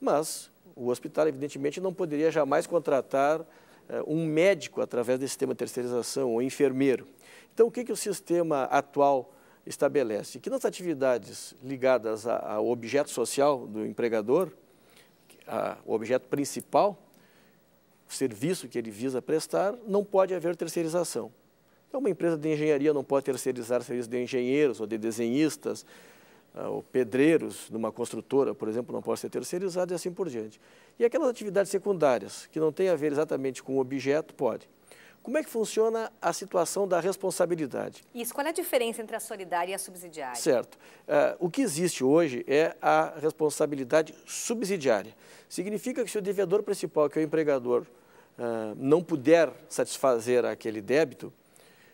Mas o hospital, evidentemente, não poderia jamais contratar eh, um médico através desse sistema de terceirização ou enfermeiro. Então, o que, que o sistema atual estabelece? Que nas atividades ligadas ao objeto social do empregador, o objeto principal, o serviço que ele visa prestar, não pode haver terceirização. Então, uma empresa de engenharia não pode terceirizar serviços de engenheiros ou de desenhistas, ah, ou pedreiros numa construtora, por exemplo, não pode ser terceirizado e assim por diante. E aquelas atividades secundárias, que não têm a ver exatamente com o objeto, pode. Como é que funciona a situação da responsabilidade? Isso, qual é a diferença entre a solidária e a subsidiária? Certo. Uh, o que existe hoje é a responsabilidade subsidiária. Significa que se o devedor principal, que é o empregador, uh, não puder satisfazer aquele débito,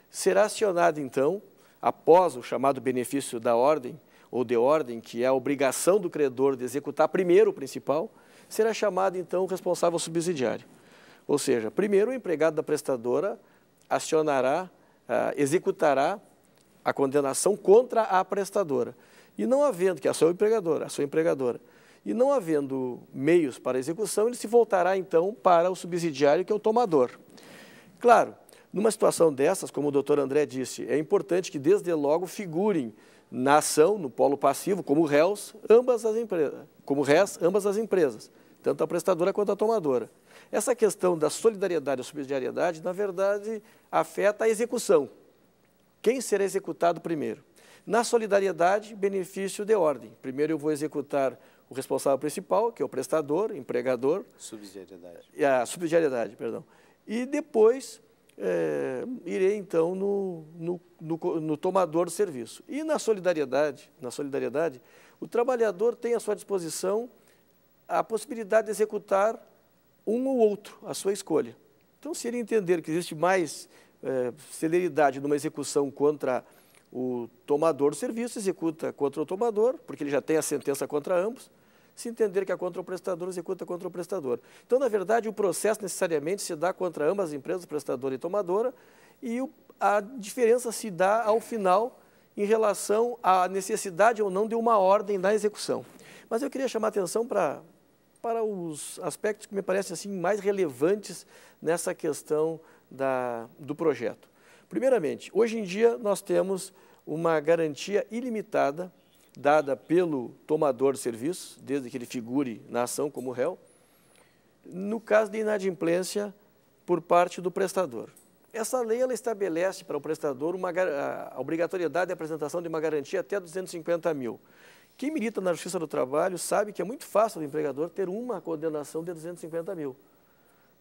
será acionado, então, após o chamado benefício da ordem, ou de ordem, que é a obrigação do credor de executar primeiro o principal, será chamado então o responsável subsidiário. Ou seja, primeiro o empregado da prestadora acionará, ah, executará a condenação contra a prestadora. E não havendo, que é a sua empregadora, a sua empregadora, e não havendo meios para execução, ele se voltará então para o subsidiário, que é o tomador. Claro, numa situação dessas, como o doutor André disse, é importante que desde logo figurem na ação, no polo passivo, como réus, ambas as empresas, como réus, ambas as empresas, tanto a prestadora quanto a tomadora. Essa questão da solidariedade e subsidiariedade, na verdade, afeta a execução. Quem será executado primeiro? Na solidariedade, benefício de ordem. Primeiro eu vou executar o responsável principal, que é o prestador, empregador. Subsidiariedade. É, a subsidiariedade, perdão. E depois é, irei então no, no, no, no, tomador do serviço. E na solidariedade, na solidariedade, o trabalhador tem à sua disposição a possibilidade de executar um ou outro, a sua escolha. Então, se ele entender que existe mais é, celeridade numa execução contra o tomador do serviço, executa contra o tomador, porque ele já tem a sentença contra ambos, se entender que é contra o prestador, executa contra o prestador. Então, na verdade, o processo necessariamente se dá contra ambas as empresas, prestadora e tomadora, e a diferença se dá ao final em relação à necessidade ou não de uma ordem na execução. Mas eu queria chamar a atenção para, para os aspectos que me parecem assim, mais relevantes nessa questão da, do projeto. Primeiramente, hoje em dia nós temos uma garantia ilimitada dada pelo tomador de serviço, desde que ele figure na ação como réu, no caso de inadimplência por parte do prestador. Essa lei ela estabelece para o prestador uma, a obrigatoriedade de apresentação de uma garantia até 250 mil. Quem milita na Justiça do Trabalho sabe que é muito fácil do empregador ter uma condenação de 250 mil,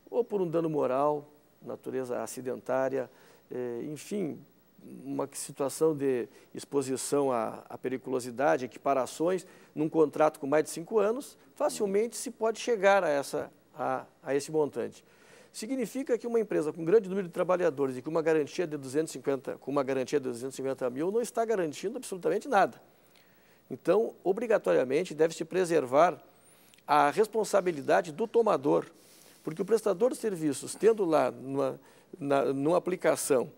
ou por um dano moral, natureza acidentária, eh, enfim, uma situação de exposição à, à periculosidade, equiparações, num contrato com mais de cinco anos, facilmente se pode chegar a, essa, a, a esse montante. Significa que uma empresa com um grande número de trabalhadores e com uma garantia de 250, com uma garantia de 250 mil não está garantindo absolutamente nada. Então, obrigatoriamente, deve-se preservar a responsabilidade do tomador, porque o prestador de serviços, tendo lá numa, na, numa aplicação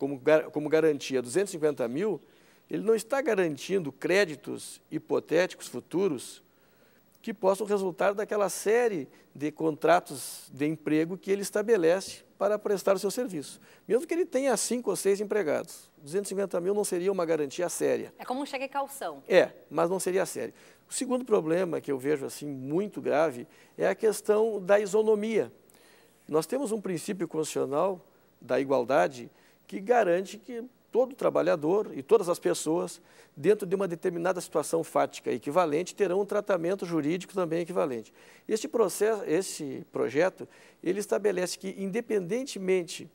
como, como garantia 250 mil, ele não está garantindo créditos hipotéticos futuros que possam resultar daquela série de contratos de emprego que ele estabelece para prestar o seu serviço. Mesmo que ele tenha cinco ou seis empregados, 250 mil não seria uma garantia séria. É como um cheque calção. É, mas não seria sério. O segundo problema que eu vejo assim muito grave é a questão da isonomia. Nós temos um princípio constitucional da igualdade que garante que todo trabalhador e todas as pessoas, dentro de uma determinada situação fática equivalente, terão um tratamento jurídico também equivalente. Este processo, esse projeto, ele estabelece que, independentemente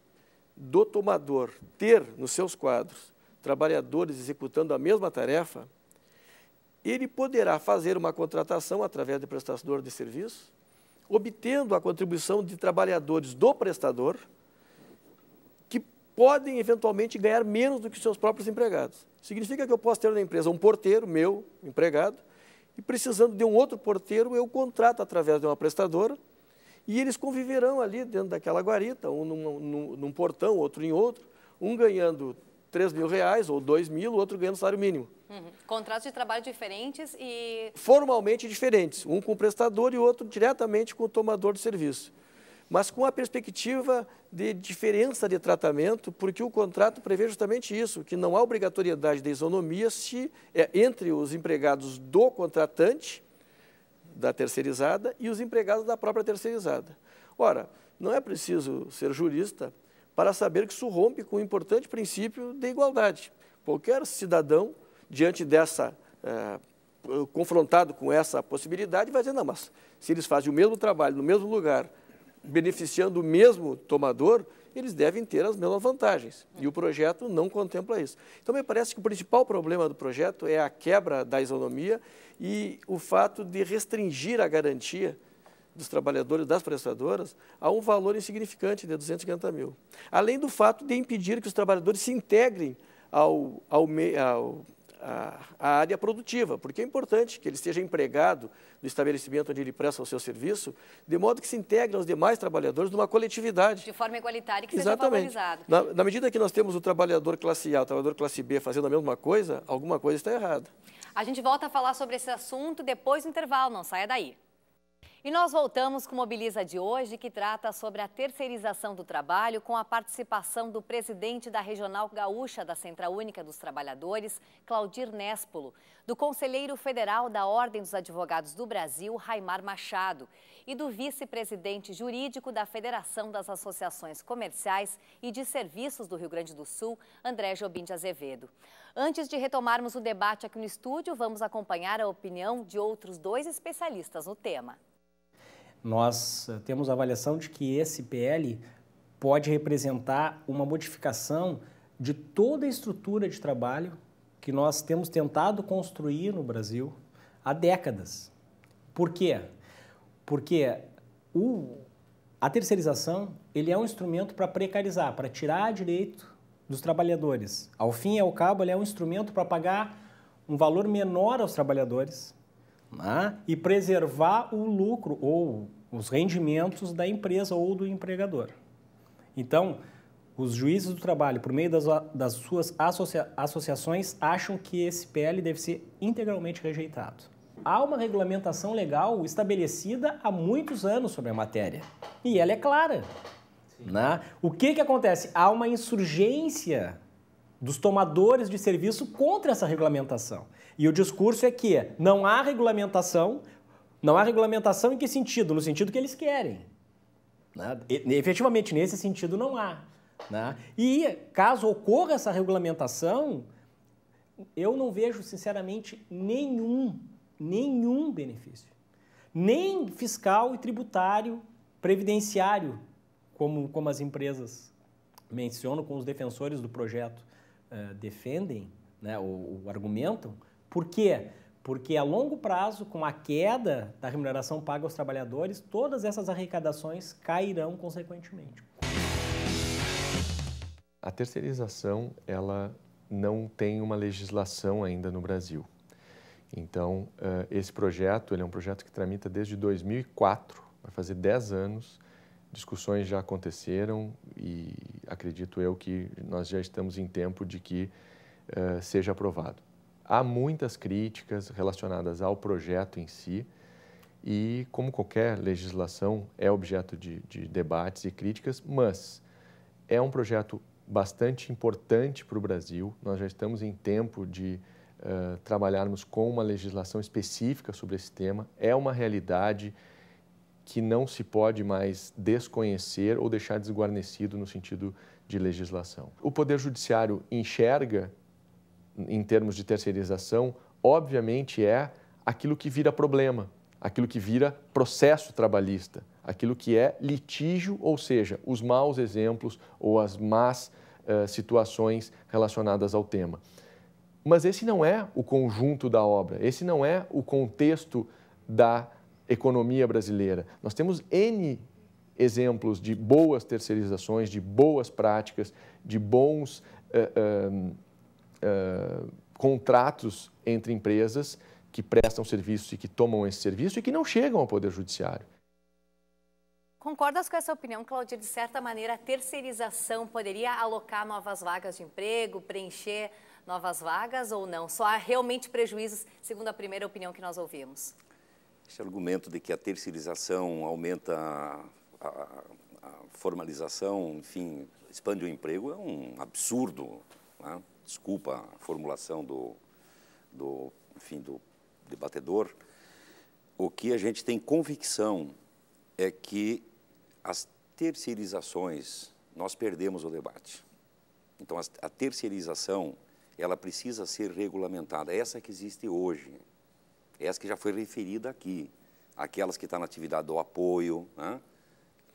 do tomador ter nos seus quadros trabalhadores executando a mesma tarefa, ele poderá fazer uma contratação através do prestador de serviço, obtendo a contribuição de trabalhadores do prestador, podem eventualmente ganhar menos do que seus próprios empregados. Significa que eu posso ter na empresa um porteiro, meu empregado, e precisando de um outro porteiro, eu contrato através de uma prestadora e eles conviverão ali dentro daquela guarita, um num, num, num portão, outro em outro, um ganhando 3 mil reais ou 2 mil, o outro ganhando salário mínimo. Uhum. Contratos de trabalho diferentes e... Formalmente diferentes, um com o prestador e outro diretamente com o tomador de serviço mas com a perspectiva de diferença de tratamento, porque o contrato prevê justamente isso, que não há obrigatoriedade de isonomia se é entre os empregados do contratante, da terceirizada, e os empregados da própria terceirizada. Ora, não é preciso ser jurista para saber que isso rompe com o um importante princípio de igualdade. Qualquer cidadão, diante dessa, é, confrontado com essa possibilidade, vai dizer, não, mas se eles fazem o mesmo trabalho no mesmo lugar, beneficiando o mesmo tomador, eles devem ter as mesmas vantagens. E o projeto não contempla isso. Então, me parece que o principal problema do projeto é a quebra da isonomia e o fato de restringir a garantia dos trabalhadores das prestadoras a um valor insignificante de 250 mil. Além do fato de impedir que os trabalhadores se integrem ao, ao, ao a, a, área produtiva, porque é importante que ele esteja empregado no estabelecimento onde ele presta o seu serviço, de modo que se integre aos demais trabalhadores numa coletividade. De forma igualitária e que Exatamente. seja valorizado. Na, na medida que nós temos o trabalhador classe A, o trabalhador classe B fazendo a mesma coisa, alguma coisa está errada. A gente volta a falar sobre esse assunto depois do intervalo, não saia daí. E nós voltamos com o Mobiliza de hoje, que trata sobre a terceirização do trabalho, com a participação do presidente da Regional Gaúcha da Central Única dos Trabalhadores, Claudir Nespolo, do conselheiro federal da Ordem dos Advogados do Brasil, Raimar Machado, e do vice-presidente jurídico da Federação das Associações Comerciais e de Serviços do Rio Grande do Sul, André Jobim de Azevedo. Antes de retomarmos o debate aqui no estúdio, vamos acompanhar a opinião de outros dois especialistas no tema. Nós eh, temos a avaliação de que esse PL pode representar uma modificação de toda a estrutura de trabalho que nós temos tentado construir no Brasil há décadas. Por quê? Porque o, a terceirização ele é um instrumento para precarizar, para tirar direito dos trabalhadores. Ao fim e ao cabo, ele é um instrumento para pagar um valor menor aos trabalhadores né? e preservar o lucro ou os rendimentos da empresa ou do empregador. Então, os juízes do trabalho, por meio das, das suas associa, associações, acham que esse PL deve ser integralmente rejeitado. Há uma regulamentação legal estabelecida há muitos anos sobre a matéria e ela é clara. Né? O que, que acontece? Há uma insurgência dos tomadores de serviço contra essa regulamentação. E o discurso é que não há regulamentação, não há regulamentação em que sentido? No sentido que eles querem. Né? E, efetivamente, nesse sentido não há. Né? E caso ocorra essa regulamentação, eu não vejo, sinceramente, nenhum, nenhum benefício. Nem fiscal e tributário, previdenciário, como, como as empresas mencionam, como os defensores do projeto uh, defendem né, ou, ou argumentam, por quê? Porque a longo prazo, com a queda da remuneração paga aos trabalhadores, todas essas arrecadações cairão consequentemente. A terceirização, ela não tem uma legislação ainda no Brasil. Então, eh, esse projeto ele é um projeto que tramita desde 2004, vai fazer 10 anos. Discussões já aconteceram e acredito eu que nós já estamos em tempo de que eh, seja aprovado. Há muitas críticas relacionadas ao projeto em si e, como qualquer legislação, é objeto de, de debates e críticas, mas é um projeto bastante importante para o Brasil. Nós já estamos em tempo de uh, trabalharmos com uma legislação específica sobre esse tema. É uma realidade que não se pode mais desconhecer ou deixar desguarnecido no sentido de legislação. O Poder Judiciário enxerga em termos de terceirização, obviamente é aquilo que vira problema, aquilo que vira processo trabalhista, aquilo que é litígio, ou seja, os maus exemplos ou as más uh, situações relacionadas ao tema. Mas esse não é o conjunto da obra, esse não é o contexto da economia brasileira. Nós temos N exemplos de boas terceirizações, de boas práticas, de bons. Uh, uh, eh, contratos entre empresas que prestam serviço e que tomam esse serviço e que não chegam ao Poder Judiciário. Concordas com essa opinião, Claudia? De certa maneira, a terceirização poderia alocar novas vagas de emprego, preencher novas vagas ou não? Só há realmente prejuízos, segundo a primeira opinião que nós ouvimos. Esse argumento de que a terceirização aumenta a, a, a formalização, enfim, expande o emprego, é um absurdo. Né? Desculpa a formulação do, do, enfim, do debatedor. O que a gente tem convicção é que as terceirizações, nós perdemos o debate. Então, a terceirização, ela precisa ser regulamentada. É essa que existe hoje, é essa que já foi referida aqui, aquelas que estão tá na atividade do apoio. Né?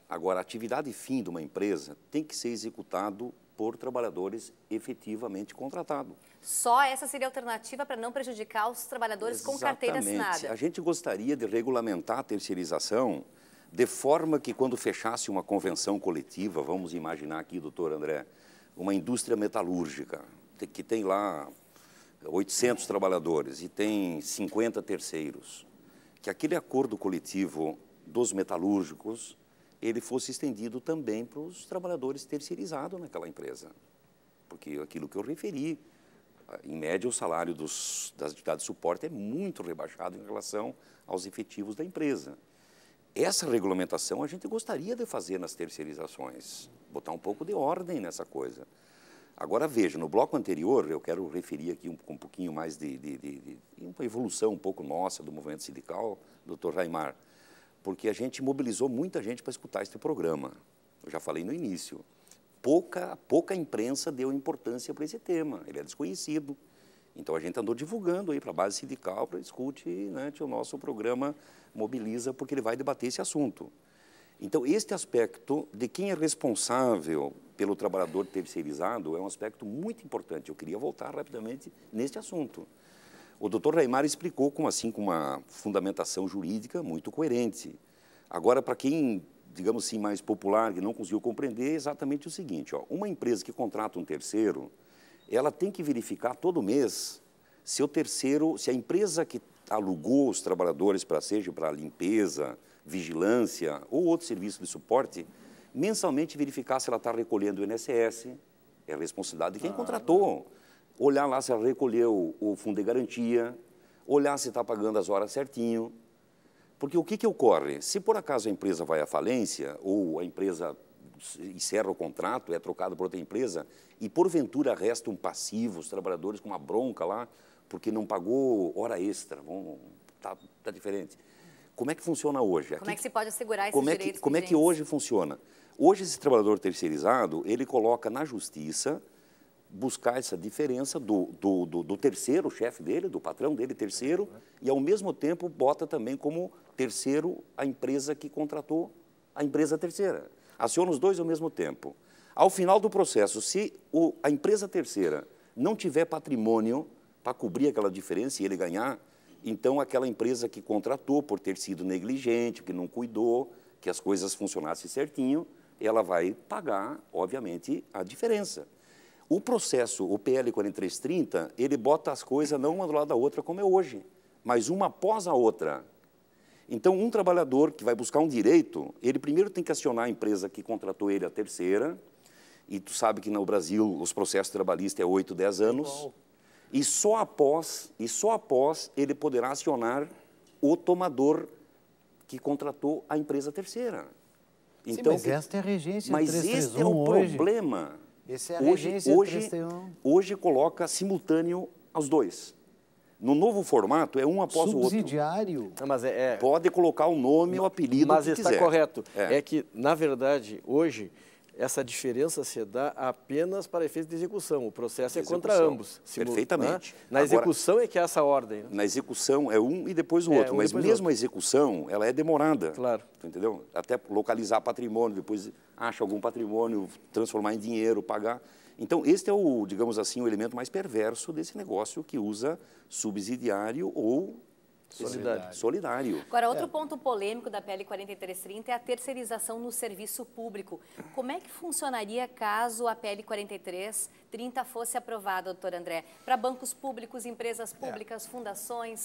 Agora, a atividade fim de uma empresa tem que ser executado por trabalhadores efetivamente contratados. Só essa seria a alternativa para não prejudicar os trabalhadores Exatamente. com carteira assinada. A gente gostaria de regulamentar a terceirização de forma que quando fechasse uma convenção coletiva, vamos imaginar aqui, doutor André, uma indústria metalúrgica, que tem lá 800 trabalhadores e tem 50 terceiros, que aquele acordo coletivo dos metalúrgicos ele fosse estendido também para os trabalhadores terceirizados naquela empresa. Porque aquilo que eu referi, em média, o salário dos, das atividades de suporte é muito rebaixado em relação aos efetivos da empresa. Essa regulamentação a gente gostaria de fazer nas terceirizações, botar um pouco de ordem nessa coisa. Agora veja, no bloco anterior, eu quero referir aqui um, um pouquinho mais de, de, de, de uma evolução um pouco nossa do movimento sindical, doutor Raimar porque a gente mobilizou muita gente para escutar este programa. Eu já falei no início. Pouca, pouca imprensa deu importância para esse tema, ele é desconhecido. Então a gente andou divulgando aí para a base sindical para escute, né, que o nosso programa mobiliza porque ele vai debater esse assunto. Então este aspecto de quem é responsável pelo trabalhador terceirizado é um aspecto muito importante. Eu queria voltar rapidamente neste assunto. O doutor Reimar explicou com, assim, com uma fundamentação jurídica muito coerente. Agora, para quem, digamos assim, mais popular, que não conseguiu compreender, é exatamente o seguinte, ó, uma empresa que contrata um terceiro, ela tem que verificar todo mês se o terceiro, se a empresa que alugou os trabalhadores para seja para limpeza, vigilância ou outro serviço de suporte, mensalmente verificar se ela está recolhendo o INSS, é a responsabilidade de quem ah, contratou olhar lá se ela recolheu o fundo de garantia, olhar se está pagando as horas certinho. Porque o que, que ocorre? Se por acaso a empresa vai à falência ou a empresa encerra o contrato, é trocada por outra empresa e porventura resta um passivo, os trabalhadores com uma bronca lá, porque não pagou hora extra, está tá diferente. Como é que funciona hoje? Aqui, como é que se pode assegurar esses como é que, Como é que hoje funciona? Hoje esse trabalhador terceirizado, ele coloca na justiça buscar essa diferença do, do, do, do terceiro chefe dele, do patrão dele, terceiro, e ao mesmo tempo bota também como terceiro a empresa que contratou a empresa terceira. Aciona os dois ao mesmo tempo. Ao final do processo, se o, a empresa terceira não tiver patrimônio para cobrir aquela diferença e ele ganhar, então aquela empresa que contratou por ter sido negligente, que não cuidou, que as coisas funcionassem certinho, ela vai pagar, obviamente, a diferença. O processo, o PL 4330, ele bota as coisas não uma do lado da outra como é hoje, mas uma após a outra. Então, um trabalhador que vai buscar um direito, ele primeiro tem que acionar a empresa que contratou ele, a terceira, e tu sabe que no Brasil os processos trabalhistas é 8, 10 anos, é e só após, e só após ele poderá acionar o tomador que contratou a empresa terceira. Então, Sim, mas esta é a regência Mas este é o hoje. problema. Esse é a hoje, hoje, 31. hoje coloca simultâneo aos dois. No novo formato, é um após o outro. Subsidiário? é, é, Pode colocar o nome, o apelido, Mas está correto. É. é que, na verdade, hoje essa diferença se dá apenas para efeito de execução. O processo é execução. é contra ambos. Perfeitamente. Né? Na execução Agora, é que é essa ordem. Né? Na execução é um e depois o é, outro. Um mas mesmo outro. a execução, ela é demorada. Claro. Entendeu? Até localizar patrimônio, depois acha algum patrimônio, transformar em dinheiro, pagar. Então, este é o, digamos assim, o elemento mais perverso desse negócio que usa subsidiário ou Solidário. Solidário. Agora, outro é. ponto polêmico da PL 4330 é a terceirização no serviço público. Como é que funcionaria caso a PL 4330 fosse aprovada, doutor André? Para bancos públicos, empresas é. públicas, é. fundações?